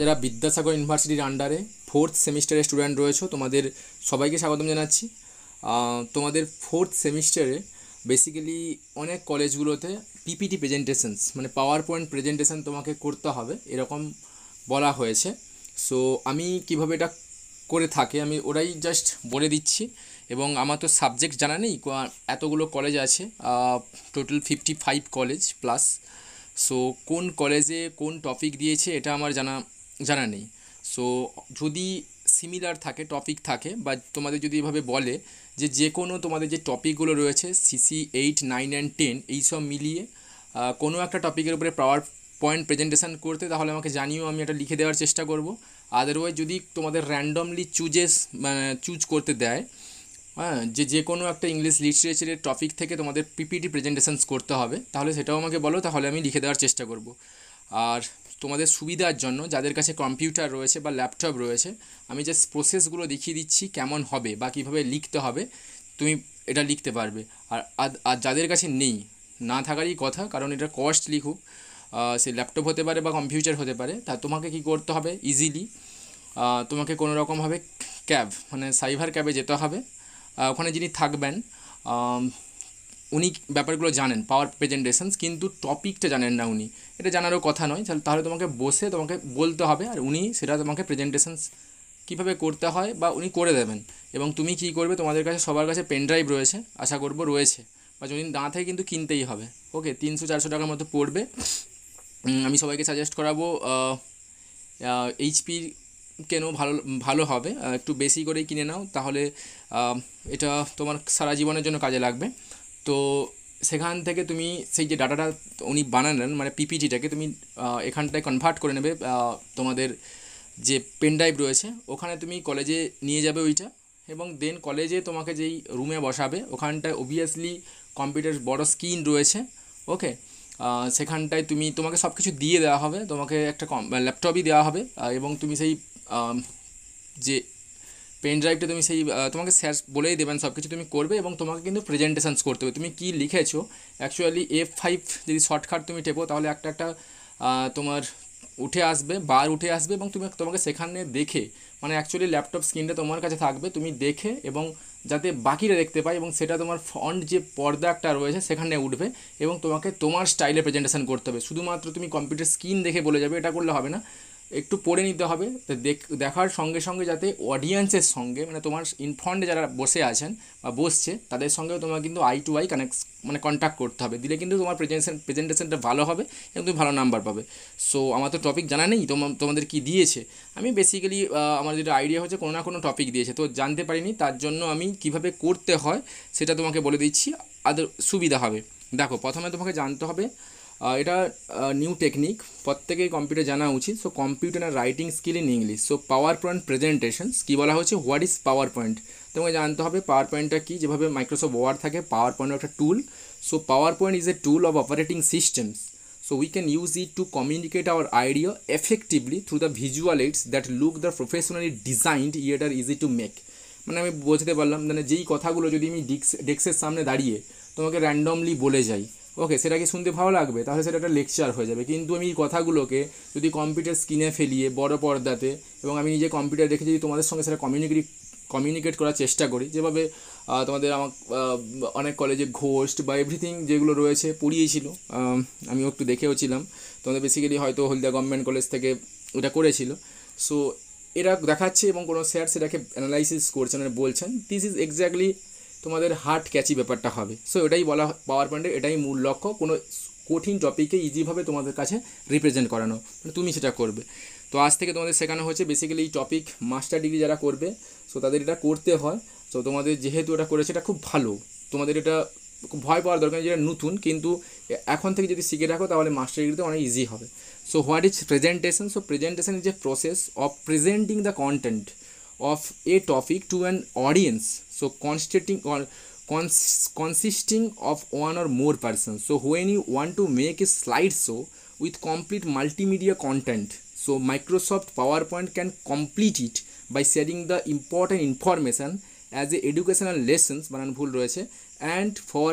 যারা বিদ্যাসাগর ইউনিভার্সিটির আন্ডারে ফোর্থ সেমিস্টারের স্টুডেন্ট রয়েছে তোমাদের সবাইকে স্বাগতম জানাচ্ছি তোমাদের ফোর্থ সেমিস্টারে বেসিক্যালি অনেক কলেজগুলোতে পিপিটি প্রেজেন্টেশনস মানে পাওয়ার পয়েন্ট প্রেজেন্টেশন তোমাকে করতে হবে এরকম বলা হয়েছে সো আমি কিভাবে এটা করে থাকে আমি ওরাই জাস্ট বলে দিচ্ছি এবং আমার তো সাবজেক্ট জানা নেই এতগুলো কলেজ আছে total fifty five college plus so কোন কলেজে কোন টপিক দিয়েছে এটা আমার জানা জানা নেই সো যদি সিমিলার থাকে টপিক থাকে বা তোমাদের যদি এভাবে বলে যে যে কোনো তোমাদের যে টপিকগুলো রয়েছে CC eight nine and ten এই সব মিলিয়ে কোনো একটা টপিকের উপরে পাওয়ার পয়েন্ট প্রেজেন্টেশান করতে তাহলে আমাকে জানিও আমি এটা লিখে দেওয়ার চেষ্টা করব আদারওয়াইজ যদি তোমাদের র্যান্ডমলি চুজেস মানে চুজ করতে দেয় হ্যাঁ যে যে কোনো একটা ইংলিশ লিটারেচারের টপিক থেকে তোমাদের পিপিটি প্রেজেন্টেশানস করতে হবে তাহলে সেটাও আমাকে বলো তাহলে আমি লিখে দেওয়ার চেষ্টা করব আর তোমাদের সুবিধার জন্য যাদের কাছে কম্পিউটার রয়েছে বা ল্যাপটপ রয়েছে আমি জাস্ট প্রসেসগুলো দেখিয়ে দিচ্ছি কেমন হবে বা কীভাবে লিখতে হবে তুমি এটা লিখতে পারবে আর আর যাদের কাছে নেই না থাকারই কথা কারণ এটা কস্ট লিখুক সে ল্যাপটপ হতে পারে বা কম্পিউটার হতে পারে তা তোমাকে কি করতে হবে ইজিলি তোমাকে কোনো রকমভাবে ক্যাব মানে সাইভার ক্যাবে যেতে হবে ওখানে যিনি থাকবেন উনি ব্যাপারগুলো জানেন পাওয়ার প্রেজেন্টেশনস কিন্তু টপিকটা জানেন না উনি এটা জানারও কথা নয় তাহলে তাহলে তোমাকে বসে তোমাকে বলতে হবে আর উনি সেটা তোমাকে প্রেজেন্টেশনস কীভাবে করতে হয় বা উনি করে দেবেন এবং তুমি কি করবে তোমাদের কাছে সবার কাছে পেন ড্রাইভ রয়েছে আশা করব রয়েছে বা যদি দাঁত থেকে কিন্তু কিনতেই হবে ওকে তিনশো চারশো টাকার মতো পড়বে আমি সবাইকে সাজেস্ট করাবো এইচপি কেন ভালো ভালো হবে একটু বেশি করেই কিনে নাও তাহলে এটা তোমার সারা জীবনের জন্য কাজে লাগবে তো সেখান থেকে তুমি সেই যে ডাটাটা উনি বানালেন মানে পিপিটিটাকে তুমি এখানটায় কনভার্ট করে নেবে তোমাদের যে পেন ড্রাইভ রয়েছে ওখানে তুমি কলেজে নিয়ে যাবে ওইটা এবং দেন কলেজে তোমাকে যেই রুমে বসাবে ওখানটায় অবভিয়াসলি কম্পিউটার বড় স্ক্রিন রয়েছে ওকে সেখানটায় তুমি তোমাকে সব কিছু দিয়ে দেওয়া হবে তোমাকে একটা কম ল্যাপটপই দেওয়া হবে এবং তুমি সেই যে পেন ড্রাইভটা তুমি সেই তোমাকে স্যার বলেই দেবেন সব কিছু তুমি করবে এবং তোমাকে কিন্তু প্রেজেন্টেশনস করতে হবে তুমি কী লিখেছো অ্যাকচুয়ালি এফ ফাইভ যদি শর্টকাট তুমি টেপো তাহলে একটা একটা তোমার উঠে আসবে বার উঠে আসবে এবং তুমি তোমাকে সেখানে দেখে মানে অ্যাকচুয়ালি ল্যাপটপ স্ক্রিনটা তোমার কাছে থাকবে তুমি দেখে এবং যাতে বাকিরা দেখতে পায় এবং সেটা তোমার ফন্ট যে পর্দা একটা রয়েছে সেখানে উঠবে এবং তোমাকে তোমার স্টাইলে প্রেজেন্টেশন করতে হবে শুধুমাত্র তুমি কম্পিউটার স্ক্রিন দেখে বলে যাবে এটা করলে হবে না একটু পড়ে নিতে হবে তো দেখার সঙ্গে সঙ্গে যাতে অডিয়েন্সের সঙ্গে মানে তোমার ইনফ্রন্টে যারা বসে আছেন বা বসছে তাদের সঙ্গেও তোমার কিন্তু আই টু আই কানেক্ট মানে কন্ট্যাক্ট করতে হবে দিলে কিন্তু তোমার প্রেজেন্টেশন প্রেজেন্টেশনটা ভালো হবে এবং তুমি ভালো নাম্বার পাবে সো আমার তো টপিক জানা নেই তোমাদের কি দিয়েছে আমি বেসিক্যালি আমার যেটা আইডিয়া হচ্ছে কোনো না কোনো টপিক দিয়েছে তো জানতে পারিনি তার জন্য আমি কিভাবে করতে হয় সেটা তোমাকে বলে দিচ্ছি আদর সুবিধা হবে দেখো প্রথমে তোমাকে জানতে হবে এটা নিউ টেকনিক প্রত্যেকেই কম্পিউটার জানা উচিত সো কম্পিউটার আর writing skill in English so power point presentation কী বলা হচ্ছে হোয়াট ইজ পাওয়ার পয়েন্ট তোমাকে জানতে হবে পাওয়ার পয়েন্টটা কী যেভাবে মাইক্রোসফট ওয়ার্ড থাকে পাওয়ার পয়েন্ট একটা tool so power point is a tool of operating systems so we can use it to communicate our idea effectively through the visual aids that look the professionally designed yet are easy to মানে আমি বোঝাতে পারলাম মানে যেই কথাগুলো যদি আমি ডিক্স ডেস্কের সামনে দাঁড়িয়ে তোমাকে র্যান্ডমলি বলে যাই ওকে সেটাকে শুনতে ভালো লাগবে তাহলে সেটা একটা লেকচার হয়ে যাবে কিন্তু আমি এই কথাগুলোকে যদি কম্পিউটার স্ক্রিনে ফেলিয়ে বড় পর্দাতে এবং আমি নিজে কম্পিউটার রেখে যদি তোমাদের সঙ্গে সেটা কমিউনিকেট কমিউনিকেট করার চেষ্টা করি যেভাবে তোমাদের আমার অনেক কলেজে ঘোস্ট বা এভরিথিং যেগুলো রয়েছে পড়িয়েছিল আমিও একটু দেখেওছিলাম তোমাদের বেসিক্যালি হয়তো হলদিয়া গভর্নমেন্ট কলেজ থেকে ওটা করেছিল সো এরা দেখাচ্ছে এবং কোনো স্যার সেটাকে অ্যানালাইসিস করছেন মানে বলছেন দিস ইজ এক্স্যাক্টলি তোমাদের হার্ট ক্যাচি ব্যাপারটা হবে সো এটাই বলা পাওয়ার পয়েন্টের এটাই মূল লক্ষ্য কোনো কঠিন টপিকে ইজিভাবে তোমাদের কাছে রিপ্রেজেন্ট করানো মানে তুমি সেটা করবে তো আজ থেকে তোমাদের শেখানো হচ্ছে বেসিক্যালি এই টপিক মাস্টার ডিগ্রি যারা করবে সো তাদের এটা করতে হয় সো তোমাদের যেহেতু এটা করেছে এটা খুব ভালো তোমাদের এটা খুব ভয় পাওয়ার দরকার যেটা নতুন কিন্তু এখন থেকে যদি শিখে রাখো তাহলে মাস্টার ডিগ্রিতে অনেক ইজি হবে so what is presentation so presentation is a process of presenting the content of a topic to an audience so constituting or cons consisting of one or more persons so when you want to make a slideshow with complete multimedia content so microsoft powerpoint can complete it by sharing the important information as a educational lessons and for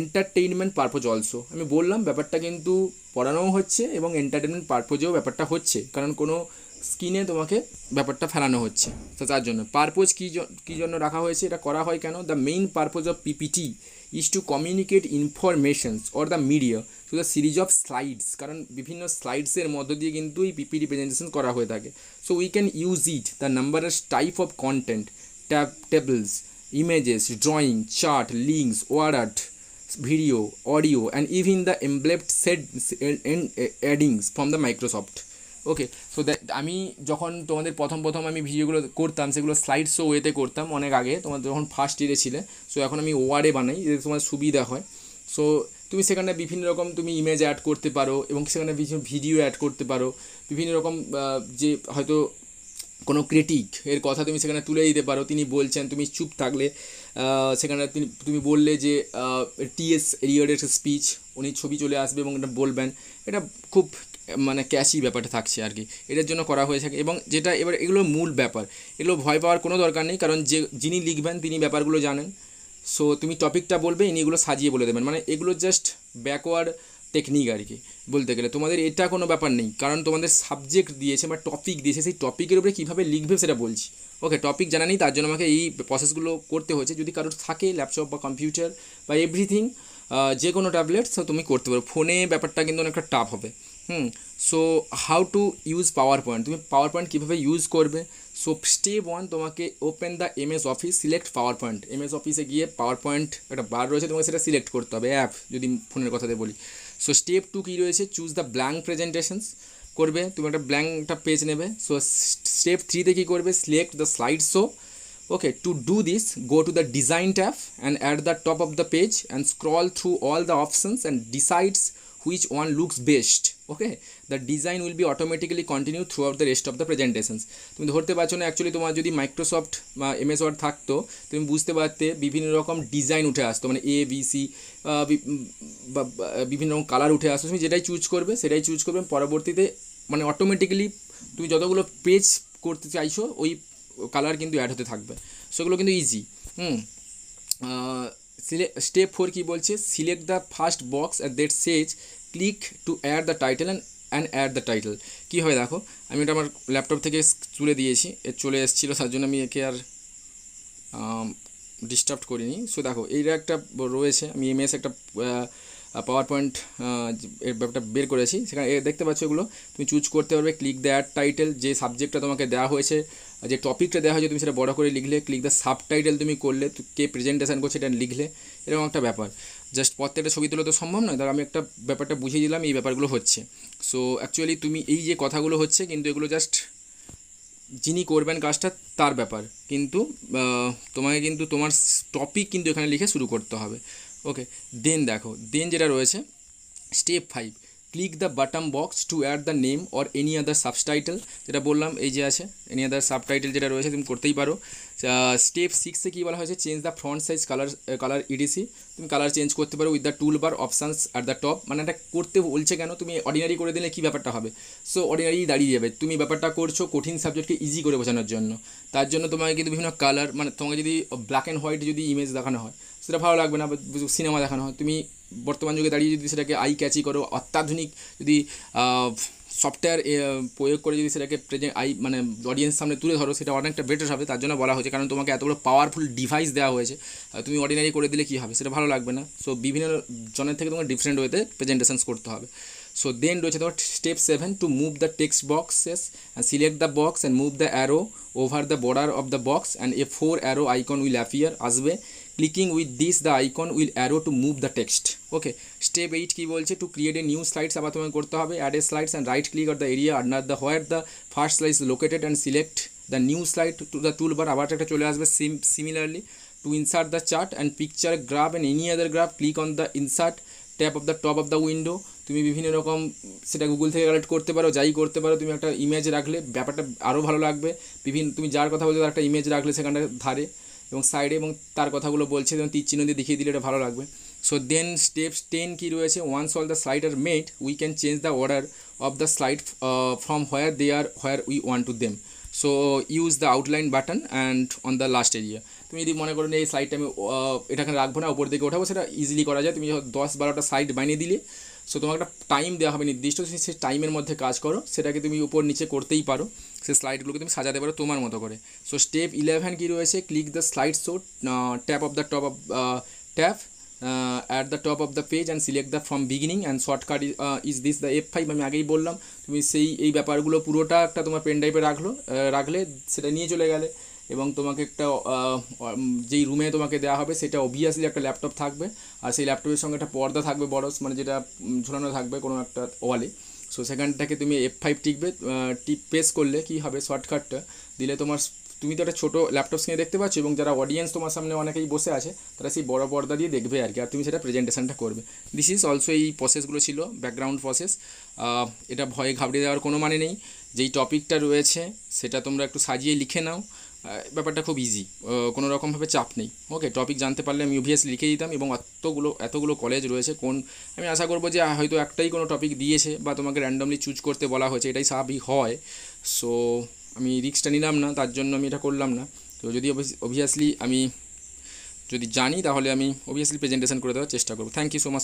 entertainment purpose also entertainment purpose also আমি kintu porano hocche ebong entertainment purpose o পারপোজেও ব্যাপারটা হচ্ছে কারণ কোনো স্কিনে তোমাকে ব্যাপারটা ফেলানো হচ্ছে তো তার জন্য পারপোজ কী কী জন্য রাখা হয়েছে এটা করা হয় কেন the main purpose of PPT is to communicate informations or the media to the series of slides কারণ বিভিন্ন স্লাইডসের মধ্য দিয়ে কিন্তু এই পিপিটি প্রেজেন্টেশন করা হয়ে থাকে so we can use it the numbers type of content tab tables images drawing chart links art video audio and even the embedded set add ins from the Microsoft okay so that আমি যখন তোমাদের প্রথম প্রথম আমি ভিডিওগুলো করতাম সেগুলো slide show ওয়েতে করতাম অনেক আগে তোমার যখন ফার্স্ট ইয়ারে ছিলে সো এখন আমি ওয়ার্ডে বানাই এতে তোমার সুবিধা হয় সো তুমি সেখানে বিভিন্ন রকম তুমি ইমেজ অ্যাড করতে পারো এবং সেখানে বিভিন্ন ভিডিও অ্যাড করতে পারো বিভিন্ন রকম যে হয়তো কোনো ক্রিটিক এর কথা তুমি সেখানে তুলে দিতে পারো তিনি বলছেন তুমি চুপ থাকলে সেখানে তিনি তুমি বললে যে টিএস এরিয়ডের স্পিচ উনি ছবি চলে আসবে এবং এটা বলবেন এটা খুব মানে ক্যাশই ব্যাপারটা থাকছে আর কি এটার জন্য করা হয়ে থাকে এবং যেটা এবার এগুলো মূল ব্যাপার এগুলো ভয় পাওয়ার কোনো দরকার নেই কারণ যে যিনি লিখবেন তিনি ব্যাপারগুলো জানেন সো তুমি টপিকটা বলবে ইনি এগুলো সাজিয়ে বলে দেবেন মানে এগুলো জাস্ট ব্যাকওয়ার্ড টেকনিক আর কি বলতে গেলে তোমাদের এটা কোনো ব্যাপার নেই কারণ তোমাদের সাবজেক্ট দিয়েছে বা টপিক দিয়েছে সেই টপিকের উপরে কীভাবে লিখবে সেটা বলছি ওকে টপিক জানা নেই তার জন্য আমাকে এই প্রসেসগুলো করতে হয়েছে যদি কারোর থাকে ল্যাপটপ বা কম্পিউটার বা এভরিথিং যে কোনো ট্যাবলেট তুমি করতে পারো ফোনে ব্যাপারটা কিন্তু অনেকটা টাফ হবে hmm so how to use power point তুমি পাওয়ার পয়েন্ট কীভাবে ইউজ করবে সো স্টেপ ওয়ান তোমাকে open the M S office select power point M S অফিসে গিয়ে পাওয়ার পয়েন্ট একটা বার রয়েছে তোমাকে সেটা সিলেক্ট করতে হবে অ্যাপ যদি ফোনের কথাতে বলি সো স্টেপ টু কী রয়েছে চুজ দ্য ব্ল্যাঙ্ক প্রেজেন্টেশনস করবে তুমি একটা ব্ল্যাঙ্কটা পেজ নেবে সো স্টেপ থ্রিতে কী করবে select the slide show okay to do this go to the design tap and at the top of the page and scroll through all the options and decides one looks best okay the design design be be continue through throughout the rest of the presentations তুমি ধরতে পারছো না actually তোমার যদি Microsoft বা MS word থাকতো তুমি বুঝতে পারতে বিভিন্ন রকম ডিজাইন উঠে আসতো মানে এ বি সি বিভিন্ন রকম কালার উঠে আসতো তুমি যেটাই চুজ করবে সেটাই চুজ করবে পরবর্তীতে মানে অটোমেটিক্যালি তুমি যতগুলো পেজ করতে চাইছো ওই কালার কিন্তু অ্যাড হতে থাকবে সেগুলো কিন্তু ইজি হুম স্টেপ ফোর কী বলছে select the first box that says click to add the title and and add the title কী হয় দেখো আমি এটা আমার ল্যাপটপ থেকে তুলে দিয়েছি এ চলে এসেছিলো তার জন্য আমি একে আর ডিস্টার্ব করিনি সো দেখো এইটা একটা রয়েছে আমি এমএস একটা পাওয়ার পয়েন্ট ব্যাপারটা বের করেছি সেখানে দেখতে পাচ্ছ এগুলো তুমি চুজ করতে পারবে ক্লিক দ্য অ্যাড টাইটেল যে সাবজেক্টটা তোমাকে দেওয়া হয়েছে যে টপিকটা দেওয়া হয় তুমি সেটা বড় করে লিখলে ক্লিক দ্য সাব টাইটেল তুমি করলে কে প্রেজেন্টেশন করছে এটা লিখলে এরকম একটা ব্যাপার জাস্ট প্রত্যেকটা ছবি তুলে তো সম্ভব নয় তার আমি একটা ব্যাপারটা বুঝিয়ে দিলাম এই ব্যাপারগুলো হচ্ছে সো অ্যাকচুয়ালি তুমি এই যে কথাগুলো হচ্ছে কিন্তু এগুলো জাস্ট যিনি করবেন কাজটা তার ব্যাপার কিন্তু তোমাকে কিন্তু তোমার টপিক কিন্তু এখানে লিখে শুরু করতে হবে ওকে দেন দেখো দেন যেটা রয়েছে step five click the bottom box to add the name or any other subtitle যেটা বললাম এই যে আছে এনি আদার সাবটাইটেল যেটা রয়েছে তুমি করতেই পারো স্টেপ সিক্সে কী বলা হয়েছে change the front size colour colour etc তুমি কালার চেঞ্জ করতে পারো with the tool bar options at the top মানে এটা করতে বলছে কেন তুমি অর্ডিনারি করে দিলে কী ব্যাপারটা হবে সো অর্ডিনারি দাঁড়িয়ে যাবে তুমি ব্যাপারটা করছো কঠিন সাবজেক্টকে ইজি করে বোঝানোর জন্য তার জন্য তোমাকে কিন্তু বিভিন্ন কালার মানে তোমাকে যদি ব্ল্যাক অ্যান্ড হোয়াইট যদি ইমেজ দেখানো হয় সেটা ভালো লাগবে না সিনেমা দেখানো হয় তুমি বর্তমান যুগে দাঁড়িয়ে যদি সেটাকে আই ক্যাচি করো অত্যাধুনিক যদি সফটওয়্যার প্রয়োগ করে যদি সেটাকে প্রেজেন্ট আই মানে অডিয়েন্স সামনে তুলে ধরো সেটা অনেকটা বেটার হবে তার জন্য বলা হয়েছে কারণ তোমাকে এত বড় পাওয়ারফুল ডিভাইস দেওয়া হয়েছে তুমি অর্ডিনারি করে দিলে কী হবে সেটা ভালো লাগবে না সো বিভিন্ন জনের থেকে তোমাকে ডিফারেন্ট ওয়েতে প্রেজেন্টেশনস করতে হবে সো দেন রয়েছে তোমার step seven to move the text boxes and select the box and move the arrow over the border of the box and a four arrow icon will appear আসবে clicking with this the icon will arrow to move the text okay step eight কী বলছে to create a new slides আবার তোমাকে করতে হবে add a slides and right click or the area under the where the first slide located and select the new slide to the tool bar আবার একটা চলে আসবে sim similarly to insert the chart and picture graph and any other graph click on the insert tap of the top of the window তুমি বিভিন্ন রকম সেটা Google থেকে collect করতে পারো যাই করতে পারো তুমি একটা ইমেজ রাখলে ব্যাপারটা আরও ভালো লাগবে বিভিন্ন তুমি যার কথা বলছো তার একটা ইমেজ রাখলে সেখানটা ধারে এবং সাইডে এবং তার কথাগুলো বলছে যেমন তীর দিয়ে দেখিয়ে দিলে এটা ভালো লাগবে সো দেন স্টেপস টেন কী রয়েছে once all the slide are made we can change the order of the slide from where they are where we want to them so use the outline button and on the last area তুমি যদি মনে করো এই স্লাইডটা আমি uh, এটাকে রাখবো না ওপর দিকে ওঠাবো সেটা ইজিলি করা যায় তুমি দশ বারোটা সাইড বানিয়ে দিলে সো তোমাকে একটা টাইম দেওয়া হবে নির্দিষ্ট সেই টাইমের মধ্যে কাজ করো সেটাকে তুমি উপর নিচে করতেই পারো সে স্লাইডগুলোকে তুমি সাজাতে পারো তোমার মতো করে সো স্টেপ ইলেভেন কী রয়েছে click the slide show tap of the top of tap at the top of the page and select the from beginning and shortcut is this the F five আমি আগেই বললাম তুমি সেই এই ব্যাপারগুলো পুরোটা একটা তোমার পেন ড্রাইভে রাখলো রাখলে সেটা নিয়ে চলে গেলে এবং তোমাকে একটা যেই রুমে তোমাকে দেওয়া হবে সেটা অবভিয়াসলি একটা ল্যাপটপ থাকবে আর সেই ল্যাপটপের সঙ্গে একটা পর্দা থাকবে বড় মানে যেটা ঝোলানো থাকবে কোনো একটা ওয়ালে সো সেখানটাকে তুমি এফ ফাইভ টিপবে টিপ প্রেস করলে কী হবে শর্টকাটটা দিলে তোমার তুমি তো একটা ছোটো ল্যাপটপ স্ক্রিনে দেখতে পাচ্ছ এবং যারা অডিয়েন্স তোমার সামনে অনেকেই বসে আছে তারা সেই বড় পর্দা দিয়ে দেখবে আর কি আর তুমি সেটা প্রেজেন্টেশনটা করবে দিস ইজ অলসো এই প্রসেসগুলো ছিল ব্যাকগ্রাউন্ড প্রসেস এটা ভয়ে ঘাবড়ে দেওয়ার কোনো মানে নেই যেই টপিকটা রয়েছে সেটা তোমরা একটু সাজিয়ে লিখে নাও ব্যাপারটা খুব ইজি কোনো রকমভাবে চাপ নেই ওকে টপিক জানতে পারলে আমি ইউভিএস লিখে দিতাম এবং এতগুলো এতগুলো কলেজ রয়েছে কোন আমি আশা করবো যে হয়তো একটাই কোনো টপিক দিয়েছে বা তোমাকে র্যান্ডমলি চুজ করতে বলা হয়েছে এটাই স্বাভাবিক হয় সো আমি রিক্সটা নিলাম না তার জন্য আমি এটা করলাম না তো যদি অভিয়াসলি আমি যদি জানি তাহলে আমি অবভিয়াসলি প্রেজেন্টেশন করে দেওয়ার চেষ্টা করবো থ্যাংক ইউ সো মাচ